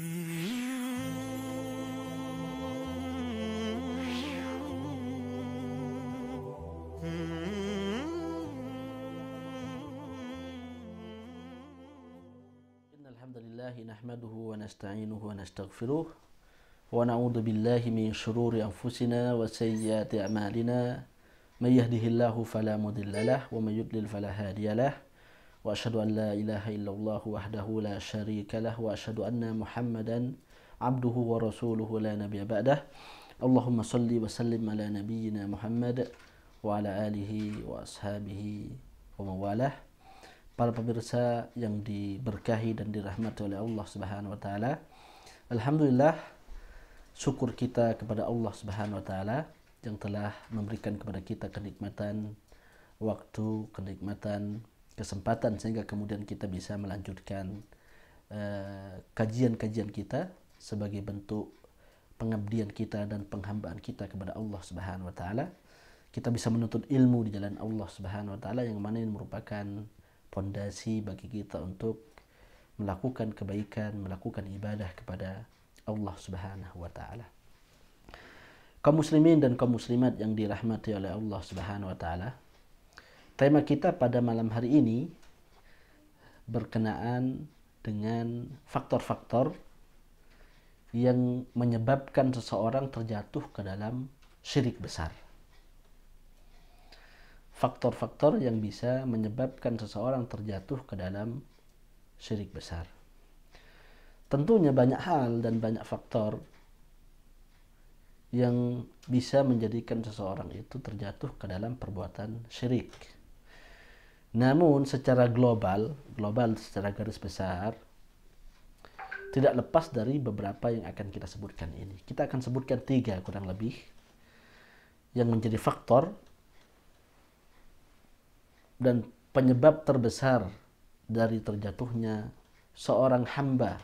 نحمده ونستعينه ونستغفره ونعوذ بالله من شرور أنفسنا وسيئات أعمالنا من يهده الله فلا مضل له ومن يضلل فلا هادي له وأشهد أن لا إله إلا الله وحده لا شريك له وأشهد أن محمدا عبده ورسوله لا نبي بعده اللهم صل وسلم على نبينا محمد وعلى ashabihi wa ومواله para pemirsa yang diberkahi dan dirahmati oleh Allah Subhanahu wa taala. Alhamdulillah syukur kita kepada Allah Subhanahu wa taala yang telah memberikan kepada kita kenikmatan waktu, kenikmatan kesempatan sehingga kemudian kita bisa melanjutkan eh, kajian-kajian uh, kita sebagai bentuk pengabdian kita dan penghambaan kita kepada Allah Subhanahu wa taala. Kita bisa menuntut ilmu di jalan Allah Subhanahu wa taala yang mana ini merupakan pondasi bagi kita untuk melakukan kebaikan, melakukan ibadah kepada Allah Subhanahu wa taala. Kaum muslimin dan kaum muslimat yang dirahmati oleh Allah Subhanahu wa taala, Tema kita pada malam hari ini berkenaan dengan faktor-faktor yang menyebabkan seseorang terjatuh ke dalam syirik besar. Faktor-faktor yang bisa menyebabkan seseorang terjatuh ke dalam syirik besar. Tentunya banyak hal dan banyak faktor yang bisa menjadikan seseorang itu terjatuh ke dalam perbuatan syirik. Namun secara global, global secara garis besar, tidak lepas dari beberapa yang akan kita sebutkan ini. Kita akan sebutkan tiga kurang lebih yang menjadi faktor dan penyebab terbesar dari terjatuhnya seorang hamba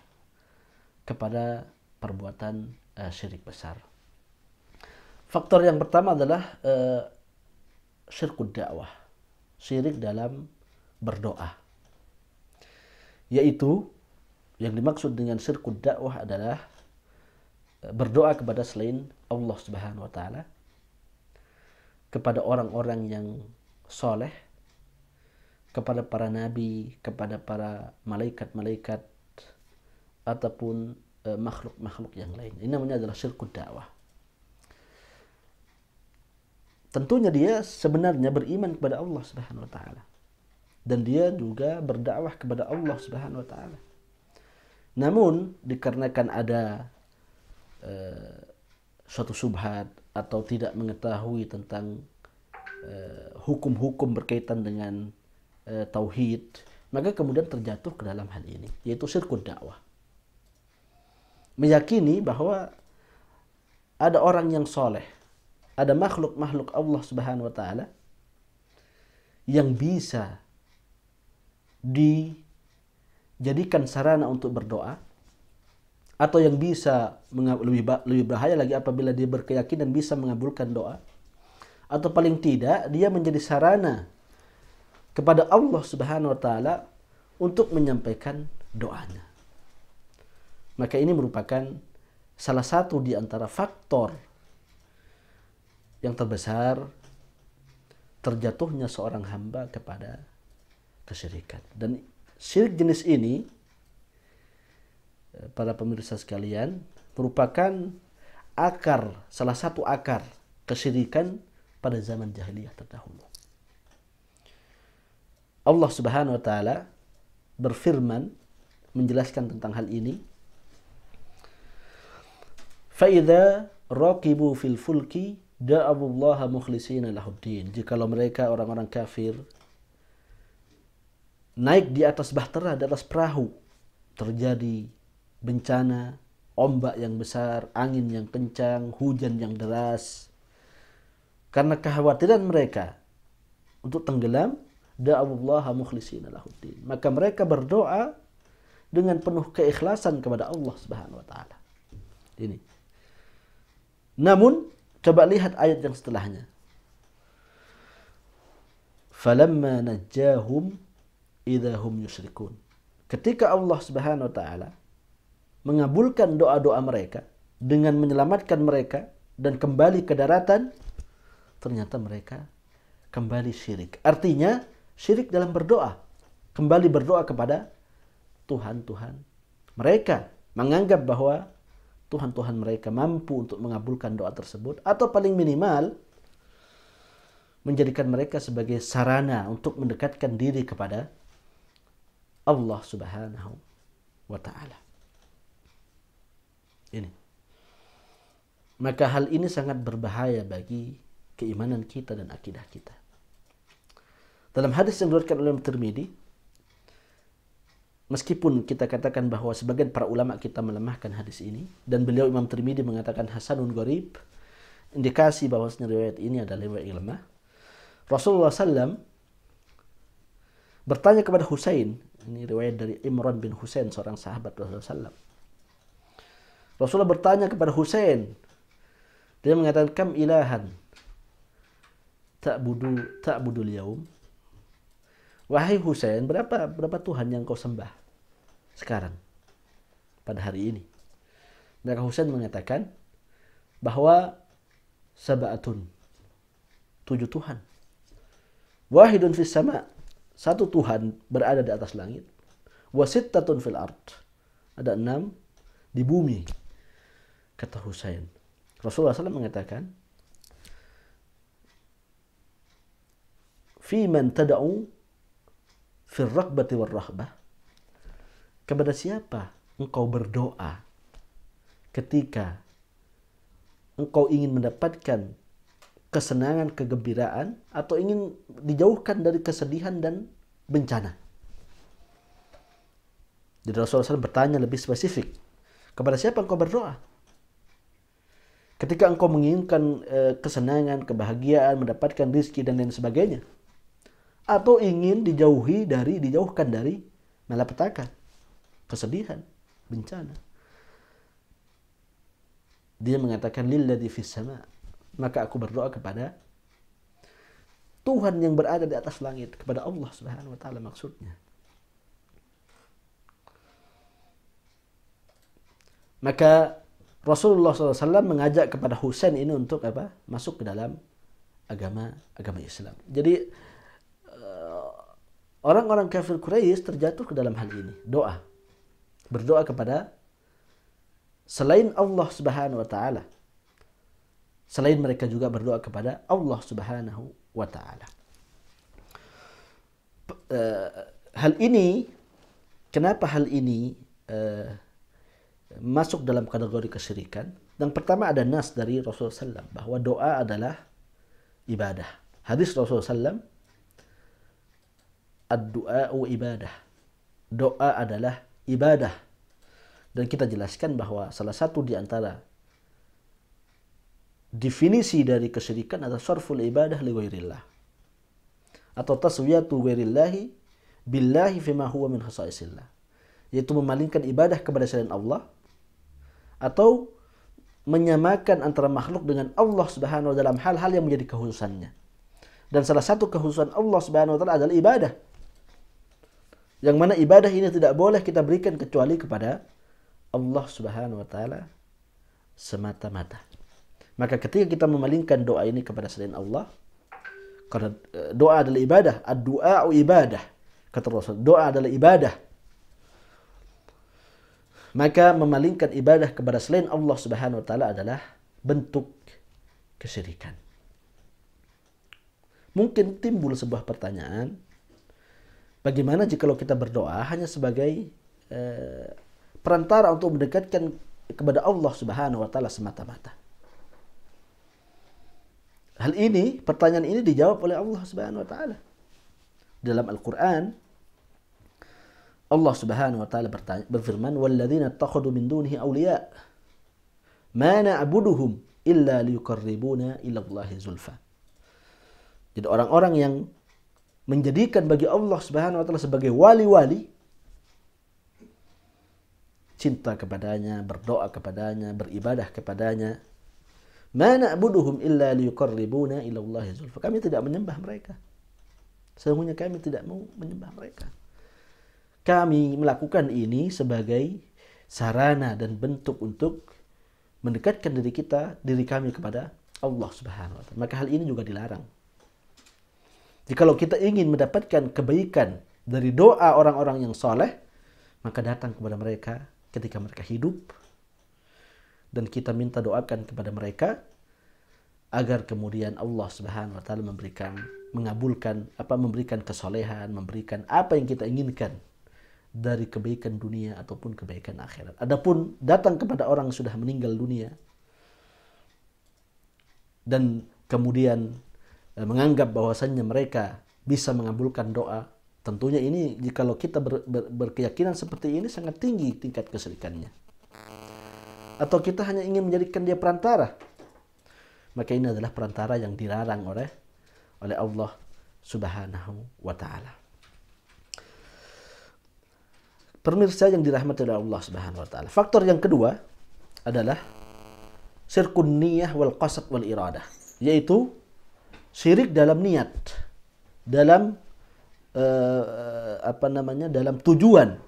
kepada perbuatan uh, syirik besar. Faktor yang pertama adalah uh, eh, syirkud dakwah syirik dalam berdoa. Yaitu yang dimaksud dengan syirkud dakwah adalah eh, berdoa kepada selain Allah Subhanahu wa taala kepada orang-orang yang soleh kepada para nabi, kepada para malaikat-malaikat ataupun eh, makhluk-makhluk yang lain. Ini namanya adalah syirkud dakwah tentunya dia sebenarnya beriman kepada Allah Subhanahu wa taala dan dia juga berdakwah kepada Allah Subhanahu wa taala. Namun dikarenakan ada eh, suatu subhat atau tidak mengetahui tentang eh, hukum-hukum berkaitan dengan eh, tauhid, maka kemudian terjatuh ke dalam hal ini, yaitu sirkul dakwah. Meyakini bahwa ada orang yang soleh, ada makhluk-makhluk Allah Subhanahu wa taala yang bisa dijadikan sarana untuk berdoa atau yang bisa lebih lebih bahaya lagi apabila dia berkeyakinan bisa mengabulkan doa atau paling tidak dia menjadi sarana kepada Allah Subhanahu wa taala untuk menyampaikan doanya. Maka ini merupakan salah satu di antara faktor yang terbesar terjatuhnya seorang hamba kepada kesyirikan. Dan syirik jenis ini eh, para pemirsa sekalian merupakan akar salah satu akar kesyirikan pada zaman jahiliyah terdahulu. Allah Subhanahu wa taala berfirman menjelaskan tentang hal ini. Faida raqibu fil fulki da'abullaha mukhlisina lahuddin. Jikalau mereka orang-orang kafir naik di atas bahtera, di atas perahu, terjadi bencana, ombak yang besar, angin yang kencang, hujan yang deras. Karena kekhawatiran mereka untuk tenggelam, da'abullaha mukhlisina lahuddin. Maka mereka berdoa dengan penuh keikhlasan kepada Allah Subhanahu wa taala. Ini. Namun Coba lihat ayat yang setelahnya. Falamma najjahum hum yusrikun. Ketika Allah Subhanahu wa taala mengabulkan doa-doa mereka dengan menyelamatkan mereka dan kembali ke daratan, ternyata mereka kembali syirik. Artinya syirik dalam berdoa, kembali berdoa kepada Tuhan-Tuhan mereka menganggap bahwa Tuhan-Tuhan mereka mampu untuk mengabulkan doa tersebut atau paling minimal menjadikan mereka sebagai sarana untuk mendekatkan diri kepada Allah Subhanahu wa taala. Ini. Maka hal ini sangat berbahaya bagi keimanan kita dan akidah kita. Dalam hadis yang diriwayatkan oleh Tirmidzi meskipun kita katakan bahwa sebagian para ulama kita melemahkan hadis ini dan beliau Imam Tirmidzi mengatakan hasanun gharib indikasi bahwa riwayat ini adalah riwayat lemah Rasulullah SAW bertanya kepada Husain ini riwayat dari Imran bin Husain seorang sahabat Rasulullah SAW Rasulullah bertanya kepada Husain dia mengatakan kam ilahan tak budu tak budul yaum Wahai Husain, berapa berapa Tuhan yang kau sembah sekarang pada hari ini? Maka Husain mengatakan bahwa sabatun tujuh Tuhan. Wahidun fis sama, satu Tuhan berada di atas langit. Wasittatun fil art Ada enam di bumi. Kata Husain. Rasulullah SAW mengatakan, Fiman tada'u fil warrahbah. Kepada siapa engkau berdoa ketika engkau ingin mendapatkan kesenangan, kegembiraan, atau ingin dijauhkan dari kesedihan dan bencana. Jadi Rasulullah SAW bertanya lebih spesifik. Kepada siapa engkau berdoa? Ketika engkau menginginkan eh, kesenangan, kebahagiaan, mendapatkan rizki, dan lain sebagainya atau ingin dijauhi dari dijauhkan dari malapetaka, kesedihan, bencana. Dia mengatakan lilladzi fis sama. Maka aku berdoa kepada Tuhan yang berada di atas langit kepada Allah Subhanahu wa taala maksudnya. Maka Rasulullah SAW mengajak kepada Husain ini untuk apa? Masuk ke dalam agama agama Islam. Jadi Orang-orang kafir Quraisy terjatuh ke dalam hal ini, doa. Berdoa kepada selain Allah Subhanahu wa taala. Selain mereka juga berdoa kepada Allah Subhanahu wa taala. Eh, hal ini kenapa hal ini eh, masuk dalam kategori kesyirikan? Yang pertama ada nas dari Rasulullah SAW bahwa doa adalah ibadah. Hadis Rasulullah SAW ad ibadah. Doa adalah ibadah. Dan kita jelaskan bahwa salah satu di antara definisi dari kesyirikan adalah sarful ibadah li ghairillah. Atau taswiyatu ghairillahi billahi fima huwa min khasaisillah. Yaitu memalingkan ibadah kepada selain Allah atau menyamakan antara makhluk dengan Allah Subhanahu wa dalam hal-hal yang menjadi kehususannya Dan salah satu kehususan Allah Subhanahu wa taala adalah ibadah. Yang mana ibadah ini tidak boleh kita berikan kecuali kepada Allah Subhanahu wa taala semata-mata. Maka ketika kita memalingkan doa ini kepada selain Allah, karena e, doa adalah ibadah, doa atau ibadah. Kata Rasul, doa adalah ibadah. Maka memalingkan ibadah kepada selain Allah Subhanahu wa taala adalah bentuk kesyirikan. Mungkin timbul sebuah pertanyaan, Bagaimana jika kalau kita berdoa hanya sebagai eh, perantara untuk mendekatkan kepada Allah Subhanahu wa taala semata-mata? Hal ini, pertanyaan ini dijawab oleh Allah Subhanahu wa taala. Dalam Al-Qur'an Allah Subhanahu wa taala berfirman, "Walladzina takhadu min dunihi awliya ma na'buduhum illa liyuqarribuna ila Allahi zulfa." Jadi orang-orang yang menjadikan bagi Allah Subhanahu wa taala sebagai wali-wali cinta kepadanya, berdoa kepadanya, beribadah kepadanya. Ma na'buduhum illa liyuqarribuna ila Allah zulfa. Kami tidak menyembah mereka. Sesungguhnya kami tidak mau menyembah mereka. Kami melakukan ini sebagai sarana dan bentuk untuk mendekatkan diri kita, diri kami kepada Allah Subhanahu wa taala. Maka hal ini juga dilarang. Jikalau kita ingin mendapatkan kebaikan dari doa orang-orang yang soleh, maka datang kepada mereka ketika mereka hidup dan kita minta doakan kepada mereka agar kemudian Allah Subhanahu wa taala memberikan mengabulkan apa memberikan kesolehan, memberikan apa yang kita inginkan dari kebaikan dunia ataupun kebaikan akhirat. Adapun datang kepada orang yang sudah meninggal dunia dan kemudian Eh, menganggap bahwasannya mereka bisa mengabulkan doa, tentunya ini jikalau kita ber, ber, berkeyakinan seperti ini sangat tinggi tingkat keserikannya Atau kita hanya ingin menjadikan dia perantara, maka ini adalah perantara yang dilarang oleh oleh Allah Subhanahu wa taala. Pemirsa yang dirahmati oleh Allah Subhanahu wa taala. Faktor yang kedua adalah sirkun niyah wal qasad wal iradah, yaitu syirik dalam niat, dalam uh, apa namanya, dalam tujuan.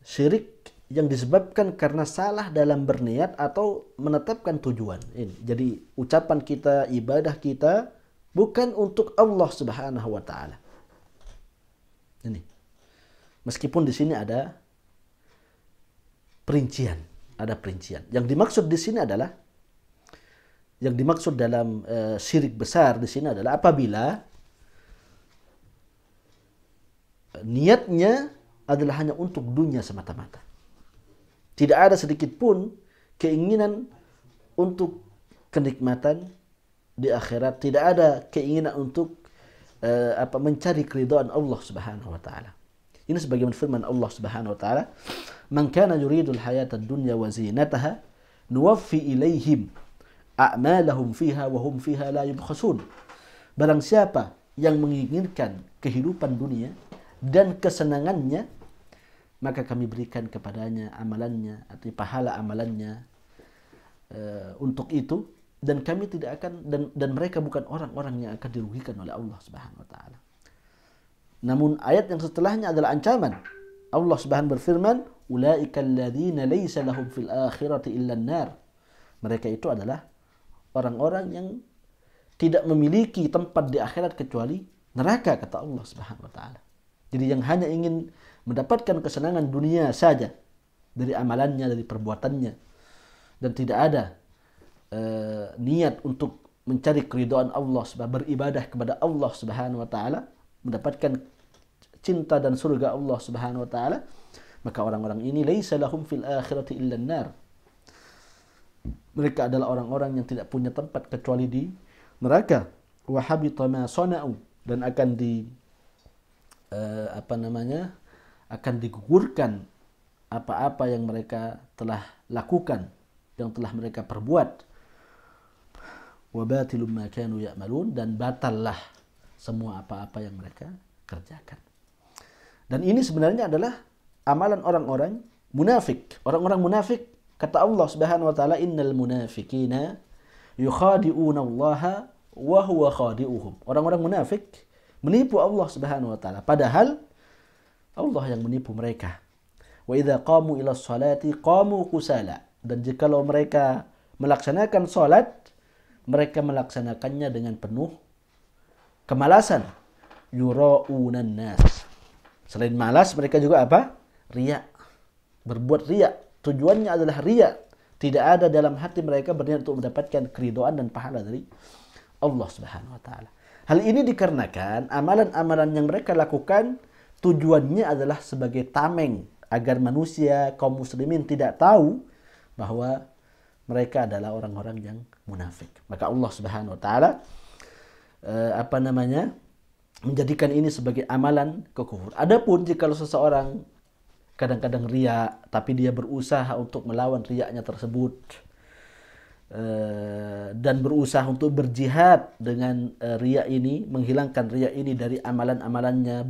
Syirik yang disebabkan karena salah dalam berniat atau menetapkan tujuan. Ini. Jadi ucapan kita, ibadah kita bukan untuk Allah Subhanahu wa taala. Ini. Meskipun di sini ada perincian, ada perincian. Yang dimaksud di sini adalah yang dimaksud dalam uh, syirik besar di sini adalah apabila niatnya adalah hanya untuk dunia semata-mata. Tidak ada sedikit pun keinginan untuk kenikmatan di akhirat, tidak ada keinginan untuk uh, apa mencari keridhaan Allah Subhanahu wa taala. Ini sebagaimana firman Allah Subhanahu wa taala, "Man kana yuridu al-hayata ad-dunya wa zinataha, nuwaffi ilaihim a'malahum fiha wa hum fiha la yubkhasun. Barang siapa yang menginginkan kehidupan dunia dan kesenangannya, maka kami berikan kepadanya amalannya atau pahala amalannya uh, untuk itu dan kami tidak akan dan dan mereka bukan orang-orang yang akan dirugikan oleh Allah Subhanahu wa taala. Namun ayat yang setelahnya adalah ancaman. Allah Subhanahu berfirman, "Ulaikal ladzina laisa lahum fil akhirati illa nar Mereka itu adalah orang-orang yang tidak memiliki tempat di akhirat kecuali neraka kata Allah Subhanahu wa taala. Jadi yang hanya ingin mendapatkan kesenangan dunia saja dari amalannya, dari perbuatannya dan tidak ada eh, niat untuk mencari keridhaan Allah beribadah kepada Allah Subhanahu wa taala, mendapatkan cinta dan surga Allah Subhanahu wa taala, maka orang-orang ini laisa lahum fil akhirati illa nar mereka adalah orang-orang yang tidak punya tempat kecuali di neraka. Wa habita ma sana'u dan akan di uh, apa namanya? akan digugurkan apa-apa yang mereka telah lakukan, yang telah mereka perbuat. Wa batilum ma kanu ya'malun dan batallah semua apa-apa yang mereka kerjakan. Dan ini sebenarnya adalah amalan orang-orang munafik. Orang-orang munafik Kata Allah Subhanahu wa taala, "Innal munafiqina yukhadi'una Allah wa huwa khadi'uhum." Orang-orang munafik menipu Allah Subhanahu wa taala padahal Allah yang menipu mereka. Wa idza qamu ila sholati qamu kusala. Dan jikalau mereka melaksanakan salat, mereka melaksanakannya dengan penuh kemalasan. Yura'unan nas. Selain malas, mereka juga apa? Riya. Berbuat riya tujuannya adalah ria. Tidak ada dalam hati mereka berniat untuk mendapatkan keridoan dan pahala dari Allah Subhanahu wa taala. Hal ini dikarenakan amalan-amalan yang mereka lakukan tujuannya adalah sebagai tameng agar manusia kaum muslimin tidak tahu bahwa mereka adalah orang-orang yang munafik. Maka Allah Subhanahu wa taala eh, apa namanya? menjadikan ini sebagai amalan kekufuran. Adapun jika seseorang kadang-kadang riak, tapi dia berusaha untuk melawan riaknya tersebut eh, dan berusaha untuk berjihad dengan eh, riak ini, menghilangkan riak ini dari amalan-amalannya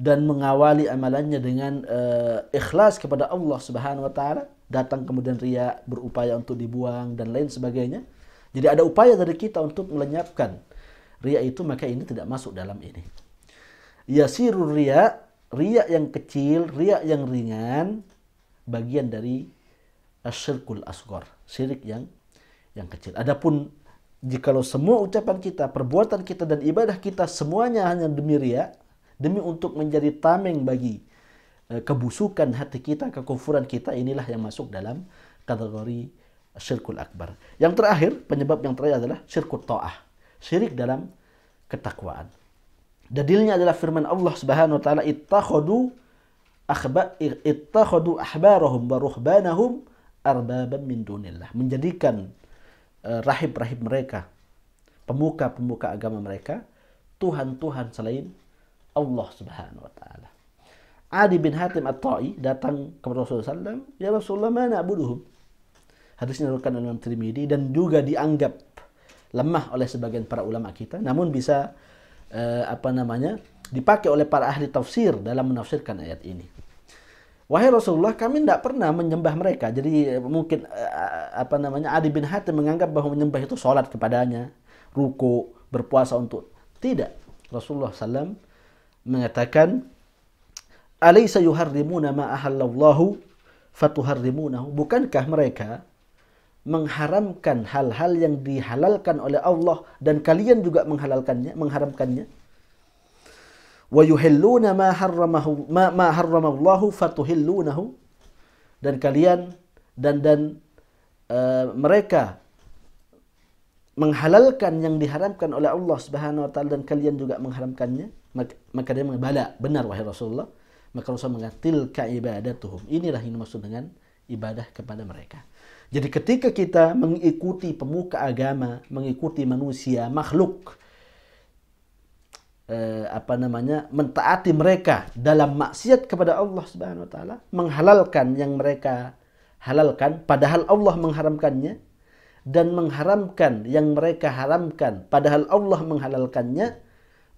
dan mengawali amalannya dengan eh, ikhlas kepada Allah Subhanahu wa taala, datang kemudian riak, berupaya untuk dibuang dan lain sebagainya. Jadi ada upaya dari kita untuk melenyapkan riak itu, maka ini tidak masuk dalam ini. Yasirur riak riak yang kecil, riak yang ringan bagian dari asyirkul asgor, syirik yang yang kecil. Adapun jikalau semua ucapan kita, perbuatan kita dan ibadah kita semuanya hanya demi riak, demi untuk menjadi tameng bagi eh, kebusukan hati kita, kekufuran kita inilah yang masuk dalam kategori syirkul akbar. Yang terakhir, penyebab yang terakhir adalah syirkul toah, Syirik dalam ketakwaan. Dalilnya adalah firman Allah Subhanahu wa taala ittakhadu akhba ittakhadu ahbarahum wa ruhbanahum arbaban min dunillah. Menjadikan eh, rahib-rahib mereka, pemuka-pemuka agama mereka tuhan-tuhan selain Allah Subhanahu wa taala. Adi bin Hatim At-Ta'i datang kepada Rasulullah SAW, Ya Rasulullah mana abuduhum? Hadisnya dilakukan oleh Imam Tirmidzi dan juga dianggap lemah oleh sebagian para ulama kita, namun bisa eh, apa namanya dipakai oleh para ahli tafsir dalam menafsirkan ayat ini. Wahai Rasulullah, kami tidak pernah menyembah mereka. Jadi eh, mungkin eh, apa namanya Adi bin Hatim menganggap bahwa menyembah itu sholat kepadanya, ruko berpuasa untuk tidak. Rasulullah SAW mengatakan, "Alaysa yuharrimuna ma ahallallahu fatuharrimunahu?" Bukankah mereka mengharamkan hal-hal yang dihalalkan oleh Allah dan kalian juga menghalalkannya, mengharamkannya. Wa yuhilluna ma harramahu ma, ma harramallahu fatuhillunahu dan kalian dan dan uh, mereka menghalalkan yang diharamkan oleh Allah Subhanahu wa taala dan kalian juga mengharamkannya maka, dia mengabala benar wahai Rasulullah maka Rasul mengatil tilka ibadatuhum inilah yang dimaksud dengan ibadah kepada mereka jadi ketika kita mengikuti pemuka agama, mengikuti manusia, makhluk, eh, apa namanya, mentaati mereka dalam maksiat kepada Allah Subhanahu Wa Taala, menghalalkan yang mereka halalkan, padahal Allah mengharamkannya, dan mengharamkan yang mereka haramkan, padahal Allah menghalalkannya,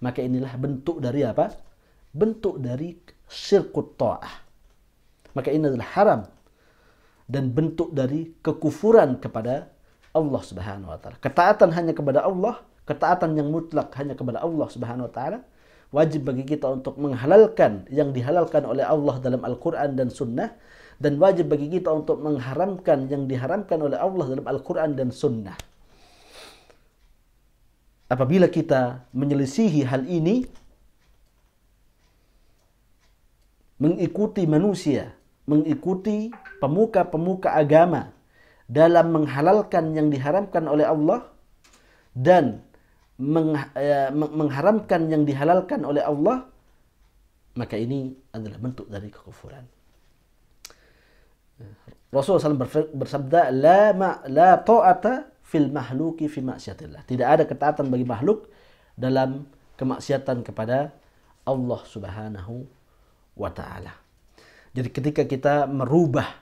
maka inilah bentuk dari apa? Bentuk dari syirkut ta'ah. Maka inilah haram dan bentuk dari kekufuran kepada Allah Subhanahu wa taala. Ketaatan hanya kepada Allah, ketaatan yang mutlak hanya kepada Allah Subhanahu wa taala. Wajib bagi kita untuk menghalalkan yang dihalalkan oleh Allah dalam Al-Qur'an dan Sunnah dan wajib bagi kita untuk mengharamkan yang diharamkan oleh Allah dalam Al-Qur'an dan Sunnah. Apabila kita menyelisihi hal ini, mengikuti manusia mengikuti pemuka-pemuka agama dalam menghalalkan yang diharamkan oleh Allah dan eh, mengharamkan yang dihalalkan oleh Allah maka ini adalah bentuk dari kekufuran. Rasulullah SAW bersabda, la ma, la ta'ata fil mahluki fi maksiatillah. Tidak ada ketaatan bagi makhluk dalam kemaksiatan kepada Allah Subhanahu wa taala. Jadi ketika kita merubah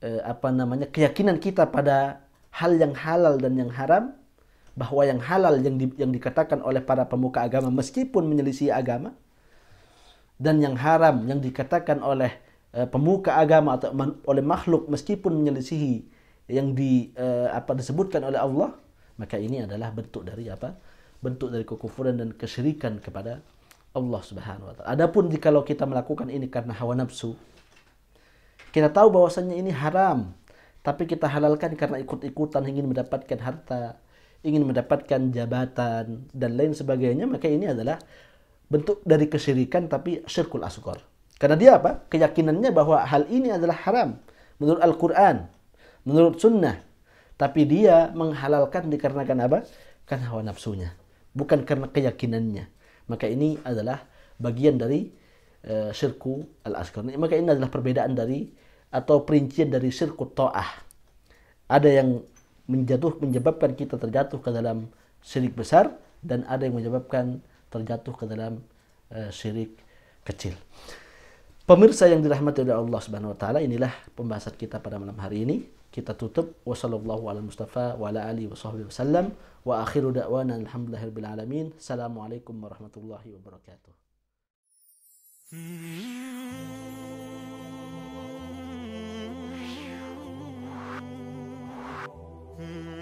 eh, apa namanya keyakinan kita pada hal yang halal dan yang haram, bahwa yang halal yang di, yang dikatakan oleh para pemuka agama meskipun menyelisih agama dan yang haram yang dikatakan oleh eh, pemuka agama atau man, oleh makhluk meskipun menyelisihi yang di eh, apa disebutkan oleh Allah, maka ini adalah bentuk dari apa? bentuk dari kekufuran dan kesyirikan kepada Allah Subhanahu wa taala. Adapun jika kita melakukan ini karena hawa nafsu, kita tahu bahwasanya ini haram, tapi kita halalkan karena ikut-ikutan ingin mendapatkan harta, ingin mendapatkan jabatan dan lain sebagainya, maka ini adalah bentuk dari kesyirikan tapi syirkul asghar. Karena dia apa? Keyakinannya bahwa hal ini adalah haram menurut Al-Qur'an, menurut sunnah. Tapi dia menghalalkan dikarenakan apa? Karena hawa nafsunya, bukan karena keyakinannya. Maka ini adalah bagian dari uh, syirku al-asghar. Maka ini adalah perbedaan dari atau perincian dari syirku ta'ah. Ada yang menjatuh menyebabkan kita terjatuh ke dalam syirik besar dan ada yang menyebabkan terjatuh ke dalam uh, syirik kecil. Pemirsa yang dirahmati oleh Allah Subhanahu wa taala, inilah pembahasan kita pada malam hari ini. Kita tutup wasallallahu ala mustafa wa ala alihi sahbihi wasallam wa akhiru da'wana alhamdulillahirabbil alamin. Assalamualaikum warahmatullahi wabarakatuh. Mm-hmm.